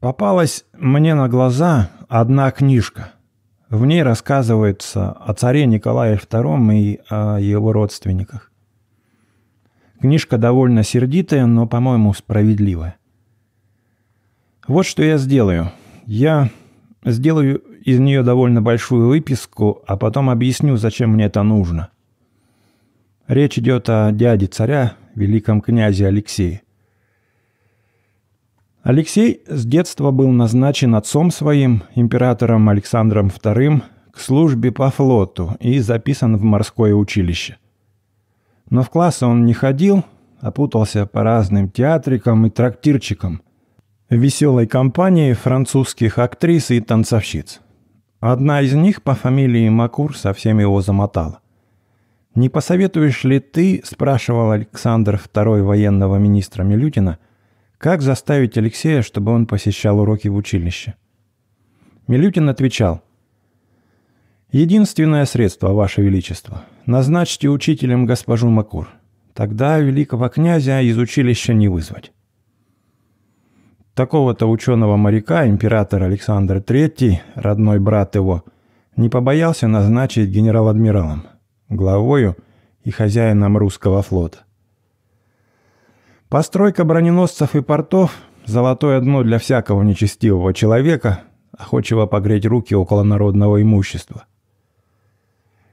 Попалась мне на глаза одна книжка. В ней рассказывается о царе Николае II и о его родственниках. Книжка довольно сердитая, но, по-моему, справедливая. Вот что я сделаю. Я сделаю из нее довольно большую выписку, а потом объясню, зачем мне это нужно. Речь идет о дяде царя, великом князе Алексее. Алексей с детства был назначен отцом своим, императором Александром II, к службе по флоту и записан в морское училище. Но в классы он не ходил, опутался а по разным театрикам и трактирчикам, веселой компании французских актрис и танцовщиц. Одна из них по фамилии Макур совсем его замотала. «Не посоветуешь ли ты, — спрашивал Александр II военного министра Милютина, — как заставить Алексея, чтобы он посещал уроки в училище? Милютин отвечал. «Единственное средство, Ваше Величество. Назначьте учителем госпожу Макур. Тогда великого князя из училища не вызвать». Такого-то ученого-моряка император Александр III, родной брат его, не побоялся назначить генерал-адмиралом, главою и хозяином русского флота. Постройка броненосцев и портов – золотое дно для всякого нечестивого человека, охочего погреть руки около народного имущества.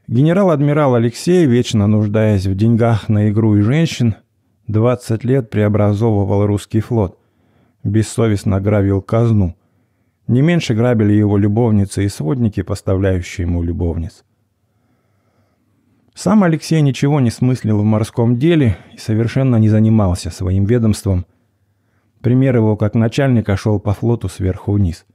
Генерал-адмирал Алексей, вечно нуждаясь в деньгах на игру и женщин, 20 лет преобразовывал русский флот, бессовестно грабил казну. Не меньше грабили его любовницы и сводники, поставляющие ему любовниц. Сам Алексей ничего не смыслил в морском деле и совершенно не занимался своим ведомством. Пример его как начальника шел по флоту сверху вниз.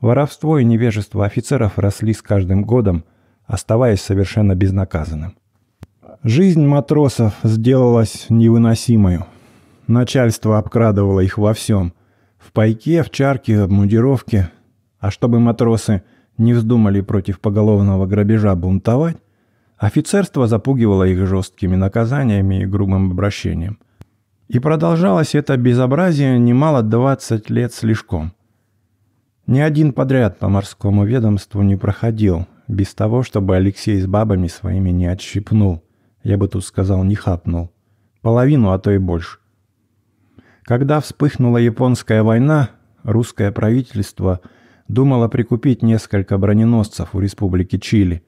Воровство и невежество офицеров росли с каждым годом, оставаясь совершенно безнаказанным. Жизнь матросов сделалась невыносимою. Начальство обкрадывало их во всем. В пайке, в чарке, в обмундировке. А чтобы матросы не вздумали против поголовного грабежа бунтовать, Офицерство запугивало их жесткими наказаниями и грубым обращением. И продолжалось это безобразие немало 20 лет слишком. Ни один подряд по морскому ведомству не проходил, без того, чтобы Алексей с бабами своими не отщипнул. Я бы тут сказал, не хапнул. Половину, а то и больше. Когда вспыхнула японская война, русское правительство думало прикупить несколько броненосцев у республики Чили –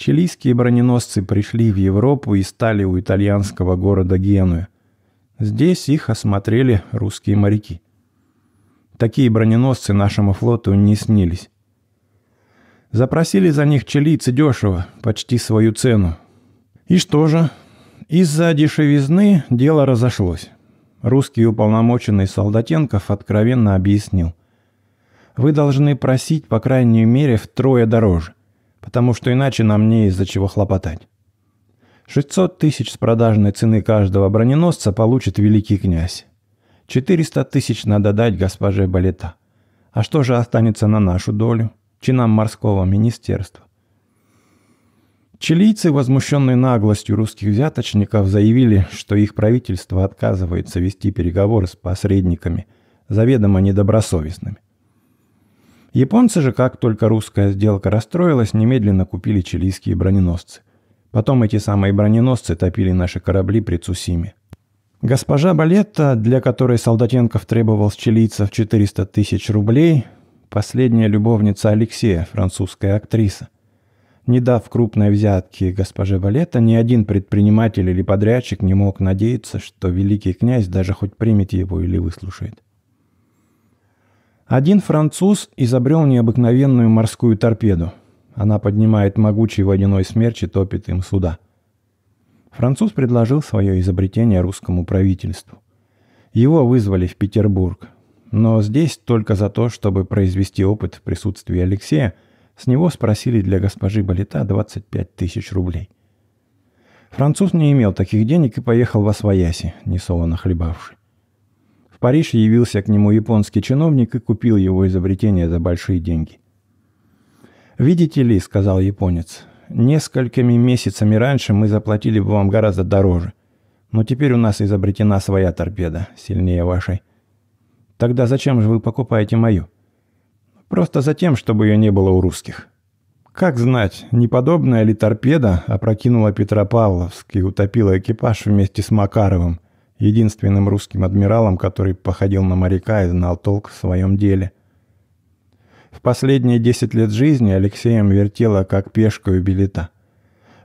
Чилийские броненосцы пришли в Европу и стали у итальянского города Генуя. Здесь их осмотрели русские моряки. Такие броненосцы нашему флоту не снились. Запросили за них чилийцы дешево, почти свою цену. И что же? Из-за дешевизны дело разошлось. Русский уполномоченный Солдатенков откровенно объяснил. Вы должны просить по крайней мере втрое дороже потому что иначе нам не из-за чего хлопотать. 600 тысяч с продажной цены каждого броненосца получит великий князь. 400 тысяч надо дать госпоже Балета. А что же останется на нашу долю, чинам морского министерства? Чилийцы, возмущенные наглостью русских взяточников, заявили, что их правительство отказывается вести переговоры с посредниками, заведомо недобросовестными. Японцы же, как только русская сделка расстроилась, немедленно купили чилийские броненосцы. Потом эти самые броненосцы топили наши корабли при Цусиме. Госпожа Балетта, для которой Солдатенков требовал с чилийцев 400 тысяч рублей, последняя любовница Алексея, французская актриса. Не дав крупной взятки госпоже Балетта, ни один предприниматель или подрядчик не мог надеяться, что великий князь даже хоть примет его или выслушает. Один француз изобрел необыкновенную морскую торпеду. Она поднимает могучий водяной смерч и топит им суда. Француз предложил свое изобретение русскому правительству. Его вызвали в Петербург. Но здесь только за то, чтобы произвести опыт в присутствии Алексея, с него спросили для госпожи Болита 25 тысяч рублей. Француз не имел таких денег и поехал во Свояси, несолоно хлебавший. Париж явился к нему японский чиновник и купил его изобретение за большие деньги. «Видите ли», — сказал японец, — «несколькими месяцами раньше мы заплатили бы вам гораздо дороже. Но теперь у нас изобретена своя торпеда, сильнее вашей. Тогда зачем же вы покупаете мою?» «Просто за тем, чтобы ее не было у русских». Как знать, неподобная ли торпеда опрокинула Петропавловск и утопила экипаж вместе с Макаровым – единственным русским адмиралом, который походил на моряка и знал толк в своем деле. В последние 10 лет жизни Алексеем вертела как пешка у билета.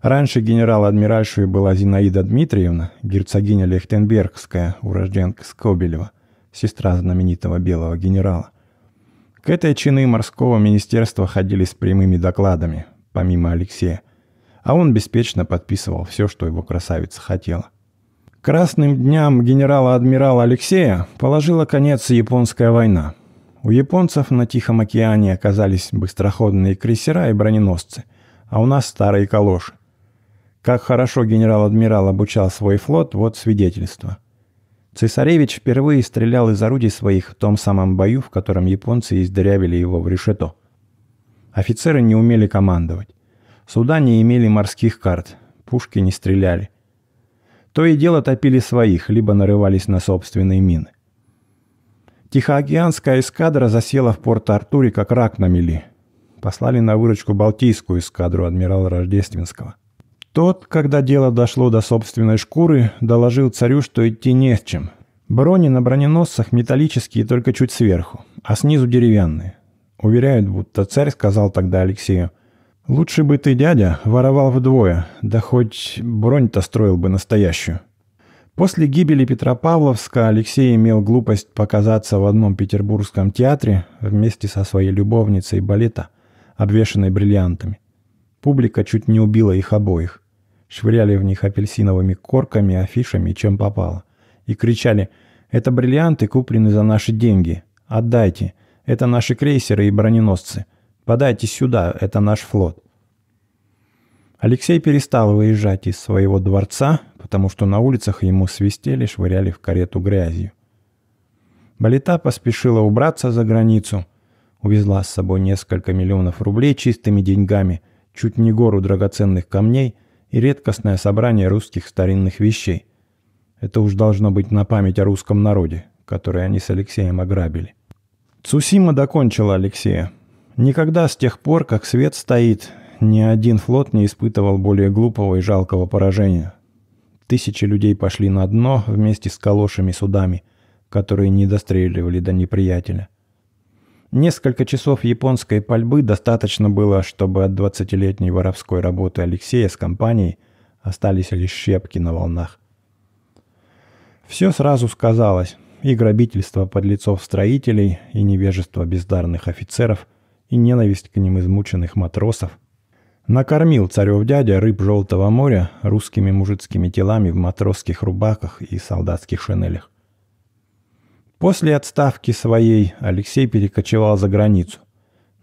Раньше генерал-адмиральшей была Зинаида Дмитриевна, герцогиня Лехтенбергская, урожденка Скобелева, сестра знаменитого белого генерала. К этой чины морского министерства ходили с прямыми докладами, помимо Алексея, а он беспечно подписывал все, что его красавица хотела. Красным дням генерала-адмирала Алексея положила конец японская война. У японцев на Тихом океане оказались быстроходные крейсера и броненосцы, а у нас старые калоши. Как хорошо генерал-адмирал обучал свой флот, вот свидетельство. Цесаревич впервые стрелял из орудий своих в том самом бою, в котором японцы издырявили его в решето. Офицеры не умели командовать. Суда не имели морских карт, пушки не стреляли. То и дело топили своих, либо нарывались на собственные мины. Тихоокеанская эскадра засела в Порт-Артуре как рак на мели. Послали на выручку Балтийскую эскадру адмирала Рождественского. Тот, когда дело дошло до собственной шкуры, доложил царю, что идти не с чем. Брони на броненосцах металлические только чуть сверху, а снизу деревянные. Уверяют, будто царь сказал тогда Алексею – Лучше бы ты, дядя, воровал вдвое, да хоть бронь-то строил бы настоящую. После гибели Петропавловска Алексей имел глупость показаться в одном петербургском театре вместе со своей любовницей балета, обвешанной бриллиантами. Публика чуть не убила их обоих. Швыряли в них апельсиновыми корками, афишами, чем попало. И кричали «Это бриллианты куплены за наши деньги. Отдайте. Это наши крейсеры и броненосцы». Подайте сюда, это наш флот». Алексей перестал выезжать из своего дворца, потому что на улицах ему свистели, швыряли в карету грязью. Болита поспешила убраться за границу, увезла с собой несколько миллионов рублей чистыми деньгами, чуть не гору драгоценных камней и редкостное собрание русских старинных вещей. Это уж должно быть на память о русском народе, который они с Алексеем ограбили. Цусима докончила Алексея. Никогда с тех пор, как свет стоит, ни один флот не испытывал более глупого и жалкого поражения. Тысячи людей пошли на дно вместе с калошами судами, которые не достреливали до неприятеля. Несколько часов японской пальбы достаточно было, чтобы от 20-летней воровской работы Алексея с компанией остались лишь щепки на волнах. Все сразу сказалось. И грабительство подлецов-строителей, и невежество бездарных офицеров – и ненависть к ним измученных матросов. Накормил царев дядя рыб Желтого моря русскими мужицкими телами в матросских рубаках и солдатских шинелях. После отставки своей Алексей перекочевал за границу.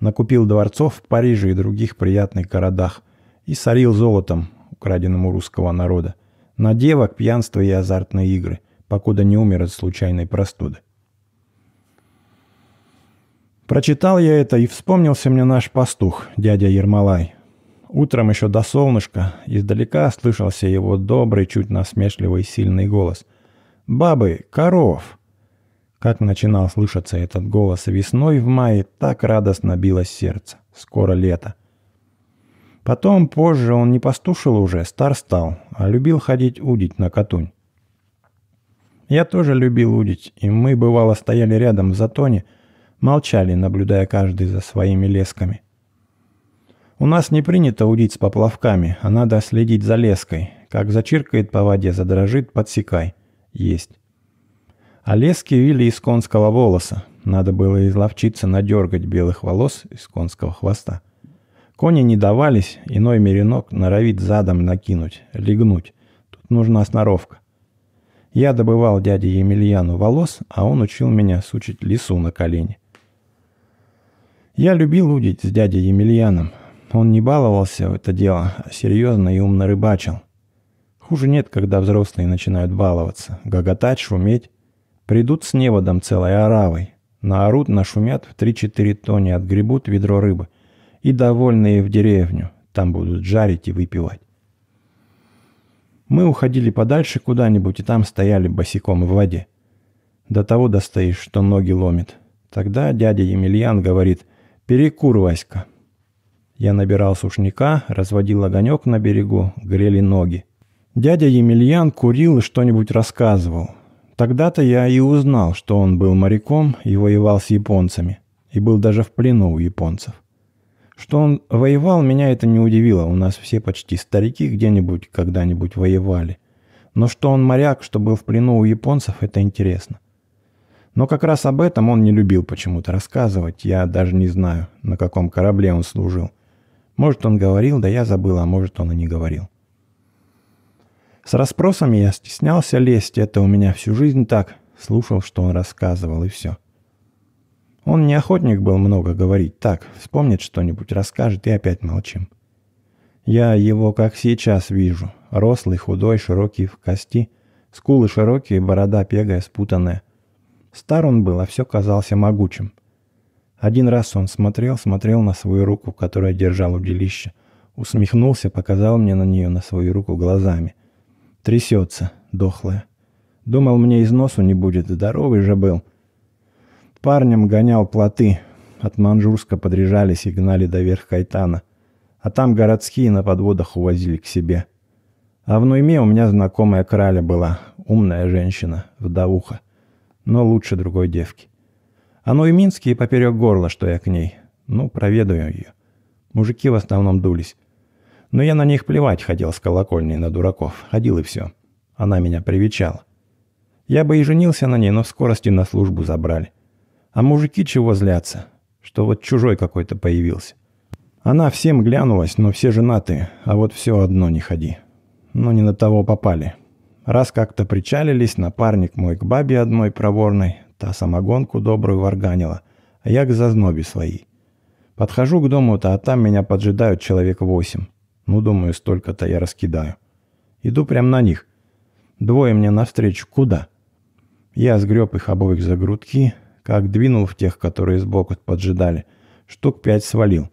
Накупил дворцов в Париже и других приятных городах и сорил золотом, украденному русского народа, на девок, пьянство и азартные игры, покуда не умер от случайной простуды. Прочитал я это, и вспомнился мне наш пастух, дядя Ермолай. Утром еще до солнышка издалека слышался его добрый, чуть насмешливый, сильный голос. «Бабы, коров!» Как начинал слышаться этот голос весной в мае, так радостно билось сердце. Скоро лето. Потом, позже, он не пастушил уже, стар стал, а любил ходить удить на Катунь. Я тоже любил удить, и мы, бывало, стояли рядом в затоне – Молчали, наблюдая каждый за своими лесками. У нас не принято удить с поплавками, а надо следить за леской. Как зачиркает по воде, задрожит, подсекай. Есть. А лески вили из конского волоса. Надо было изловчиться надергать белых волос из конского хвоста. Кони не давались, иной меренок норовит задом накинуть, легнуть. Тут нужна сноровка. Я добывал дяде Емельяну волос, а он учил меня сучить лису на колени. Я любил удить с дядей Емельяном. Он не баловался в это дело, а серьезно и умно рыбачил. Хуже нет, когда взрослые начинают баловаться, гоготать, шуметь. Придут с неводом целой оравой. Наорут, нашумят, в 3-4 тони отгребут ведро рыбы. И довольные в деревню. Там будут жарить и выпивать. Мы уходили подальше куда-нибудь и там стояли босиком в воде. До того достоишь, что ноги ломит. Тогда дядя Емельян говорит – «Перекур, Васька». Я набирал сушняка, разводил огонек на берегу, грели ноги. Дядя Емельян курил и что-нибудь рассказывал. Тогда-то я и узнал, что он был моряком и воевал с японцами. И был даже в плену у японцев. Что он воевал, меня это не удивило. У нас все почти старики где-нибудь когда-нибудь воевали. Но что он моряк, что был в плену у японцев, это интересно. – но как раз об этом он не любил почему-то рассказывать, я даже не знаю, на каком корабле он служил. Может, он говорил, да я забыл, а может, он и не говорил. С расспросами я стеснялся лезть, это у меня всю жизнь так, слушал, что он рассказывал, и все. Он не охотник был много говорить, так, вспомнит что-нибудь, расскажет, и опять молчим. Я его как сейчас вижу, рослый, худой, широкий в кости, скулы широкие, борода пегая, спутанная – Стар он был, а все казался могучим. Один раз он смотрел, смотрел на свою руку, которую держал у делища. Усмехнулся, показал мне на нее, на свою руку глазами. Трясется, дохлая. Думал, мне из носу не будет, здоровый же был. Парнем гонял плоты. От Манжурска подряжались и гнали до верх Кайтана. А там городские на подводах увозили к себе. А в Нуйме у меня знакомая краля была, умная женщина, вдовуха но лучше другой девки. Оно и Минский поперек горла, что я к ней. Ну, проведаю ее. Мужики в основном дулись. Но я на них плевать ходил с колокольни на дураков. Ходил и все. Она меня привечала. Я бы и женился на ней, но в скорости на службу забрали. А мужики чего злятся? Что вот чужой какой-то появился. Она всем глянулась, но все женатые, а вот все одно не ходи. Но ну, не на того попали. Раз как-то причалились, напарник мой к бабе одной проворной, та самогонку добрую варганила, а я к зазнобе своей. Подхожу к дому-то, а там меня поджидают человек восемь. Ну, думаю, столько-то я раскидаю. Иду прямо на них. Двое мне навстречу. Куда? Я сгреб их обоих за грудки, как двинул в тех, которые сбоку поджидали. Штук пять свалил.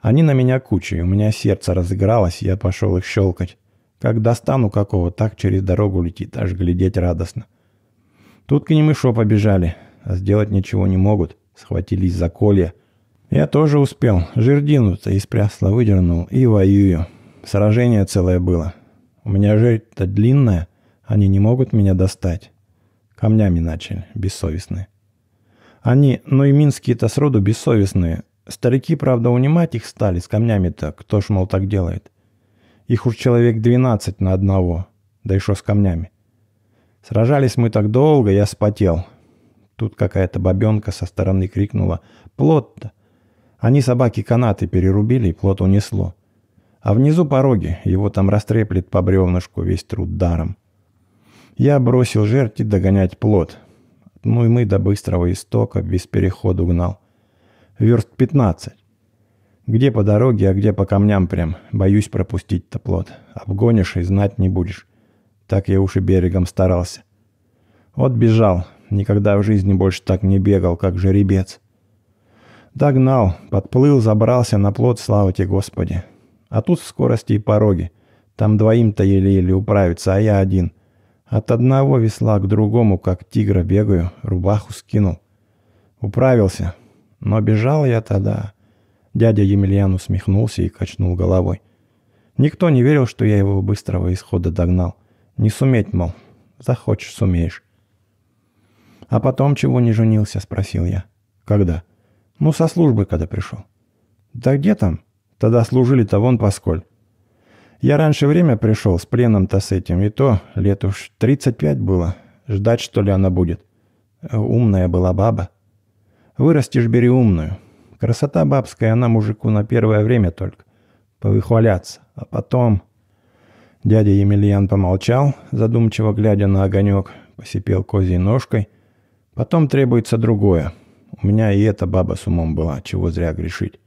Они на меня кучей, у меня сердце разыгралось, я пошел их щелкать. Как достану какого, так через дорогу летит, аж глядеть радостно. Тут к ним и шо побежали, а сделать ничего не могут. Схватились за колья. Я тоже успел, жердину-то из прясла выдернул и воюю. Сражение целое было. У меня жердь-то длинная, они не могут меня достать. Камнями начали, бессовестные. Они, ну и минские-то сроду бессовестные. Старики, правда, унимать их стали с камнями-то, кто ж, мол, так делает. Их уж человек 12 на одного, да еще с камнями. Сражались мы так долго, я спотел. Тут какая-то бабенка со стороны крикнула «Плот-то!». Они собаки канаты перерубили, и плот унесло. А внизу пороги, его там растреплет по бревнышку весь труд даром. Я бросил жерти догонять плот. Ну и мы до быстрого истока без перехода гнал. Верст 15. Где по дороге, а где по камням прям. Боюсь пропустить-то плод. Обгонишь и знать не будешь. Так я уж и берегом старался. Вот бежал. Никогда в жизни больше так не бегал, как жеребец. Догнал, подплыл, забрался на плод, слава тебе, Господи. А тут скорости и пороги. Там двоим-то еле-еле управиться, а я один. От одного весла к другому, как тигра бегаю, рубаху скинул. Управился. Но бежал я тогда. Дядя Емельян усмехнулся и качнул головой. Никто не верил, что я его быстрого исхода догнал. Не суметь, мол. Захочешь, сумеешь. «А потом чего не женился?» – спросил я. «Когда?» «Ну, со службы, когда пришел». «Да где там?» «Тогда служили-то вон посколь». «Я раньше время пришел, с пленом-то с этим, и то лет уж 35 было. Ждать, что ли, она будет?» «Умная была баба». «Вырастешь, бери умную. Красота бабская, она мужику на первое время только. Повыхваляться. А потом... Дядя Емельян помолчал, задумчиво глядя на огонек, посипел козьей ножкой. Потом требуется другое. У меня и эта баба с умом была, чего зря грешить.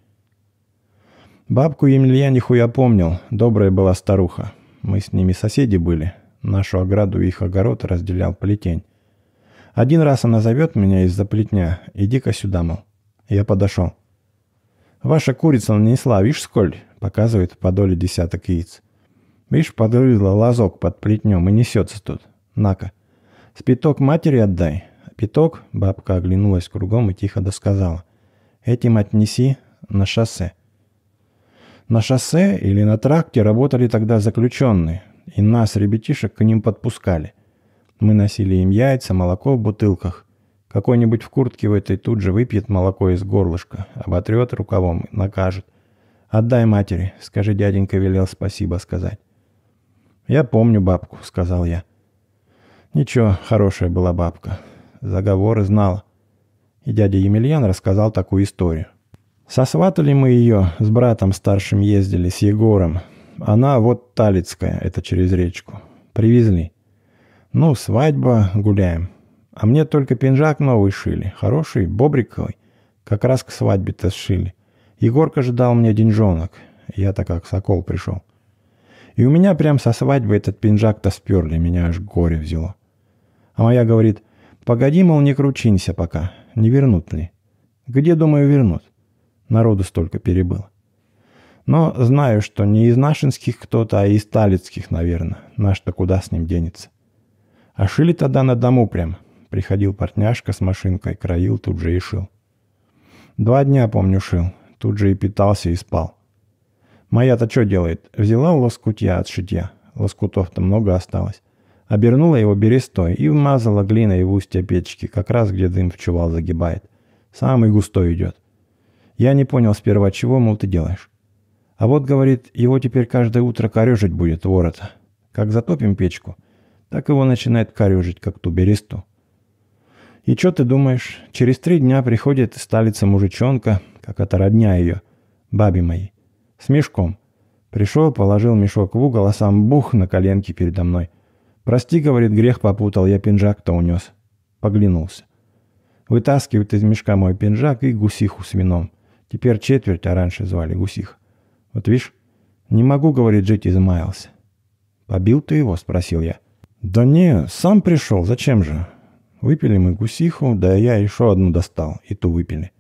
Бабку Емельяниху я помнил, добрая была старуха. Мы с ними соседи были. Нашу ограду и их огород разделял плетень. Один раз она зовет меня из-за плетня. Иди-ка сюда, мол. Я подошел. Ваша курица нанесла, видишь, сколь?» — показывает по доле десяток яиц. «Видишь, подрызла лазок под плетнем и несется тут. На-ка. Спиток матери отдай». Пяток, бабка оглянулась кругом и тихо досказала. «Этим отнеси на шоссе». На шоссе или на тракте работали тогда заключенные, и нас, ребятишек, к ним подпускали. Мы носили им яйца, молоко в бутылках. Какой-нибудь в куртке в этой тут же выпьет молоко из горлышка, оботрет рукавом и накажет. «Отдай матери, скажи, дяденька велел спасибо сказать». «Я помню бабку», — сказал я. Ничего, хорошая была бабка. Заговоры знала. И дядя Емельян рассказал такую историю. Сосватали мы ее, с братом старшим ездили, с Егором. Она вот Талицкая, это через речку. Привезли. Ну, свадьба, гуляем. А мне только пинжак новый шили, хороший, бобриковый. Как раз к свадьбе-то сшили. Егорка ждал дал мне деньжонок. Я-то как сокол пришел. И у меня прям со свадьбы этот пинжак-то сперли, меня аж горе взяло. А моя говорит, погоди, мол, не кручинься пока, не вернут ли. Где, думаю, вернут? Народу столько перебыло. Но знаю, что не из нашинских кто-то, а из талицких, наверное. Наш-то куда с ним денется. А шили тогда на дому прям, Приходил портняшка с машинкой, краил тут же и шил. Два дня, помню, шил. Тут же и питался, и спал. Моя-то что делает? Взяла у лоскутья от шитья. Лоскутов-то много осталось. Обернула его берестой и вмазала глиной в устье печки, как раз где дым в чувал загибает. Самый густой идет. Я не понял сперва, чего, мол, ты делаешь. А вот, говорит, его теперь каждое утро корежить будет ворота. Как затопим печку, так его начинает корежить, как ту бересту. И что ты думаешь, через три дня приходит и мужичонка, как это родня ее, бабе моей, с мешком. Пришел, положил мешок в угол, а сам бух на коленке передо мной. «Прости, — говорит, — грех попутал, я пинжак-то унес». Поглянулся. Вытаскивает из мешка мой пинжак и гусиху с вином. Теперь четверть, а раньше звали гусих. Вот видишь, не могу, — говорит, — жить измаялся. «Побил ты его?» — спросил я. «Да не, сам пришел, зачем же?» Выпили мы гусиху, да я еще одну достал, и ту выпили.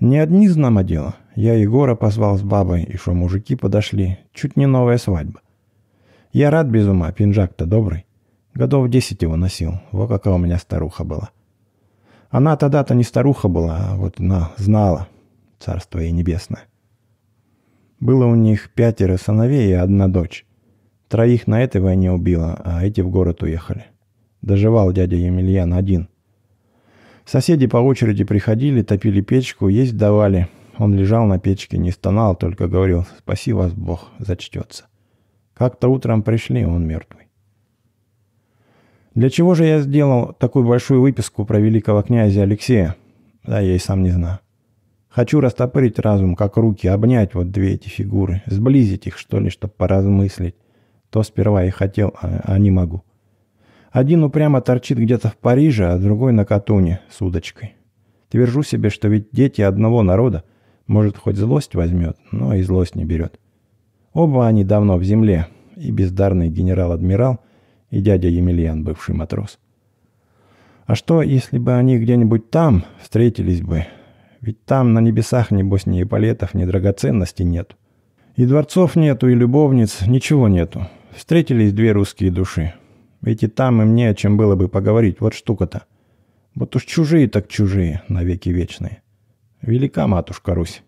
Не одни знамо дело. Я Егора позвал с бабой, и что мужики подошли. Чуть не новая свадьба. Я рад без ума, пинжак-то добрый. Годов десять его носил. Во какая у меня старуха была. Она тогда-то не старуха была, а вот она знала. Царство ей небесное. Было у них пятеро сыновей и одна дочь. Троих на этой войне убила, а эти в город уехали. Доживал дядя Емельян один. Соседи по очереди приходили, топили печку, есть давали. Он лежал на печке, не стонал, только говорил «Спаси вас, Бог, зачтется». Как-то утром пришли, он мертвый. Для чего же я сделал такую большую выписку про великого князя Алексея? Да я и сам не знаю. Хочу растопырить разум, как руки, обнять вот две эти фигуры, сблизить их, что ли, чтобы поразмыслить. То сперва и хотел, а, а не могу. Один упрямо торчит где-то в Париже, а другой на Катуне с удочкой. Твержу себе, что ведь дети одного народа. Может, хоть злость возьмет, но и злость не берет. Оба они давно в земле. И бездарный генерал-адмирал, и дядя Емельян, бывший матрос. А что, если бы они где-нибудь там встретились бы? Ведь там на небесах, небось, ни эполетов, ни драгоценностей нет. И дворцов нету, и любовниц, ничего нету. Встретились две русские души. Ведь и там, и мне о чем было бы поговорить, вот штука-то. Вот уж чужие так чужие, навеки вечные. Велика матушка Русь.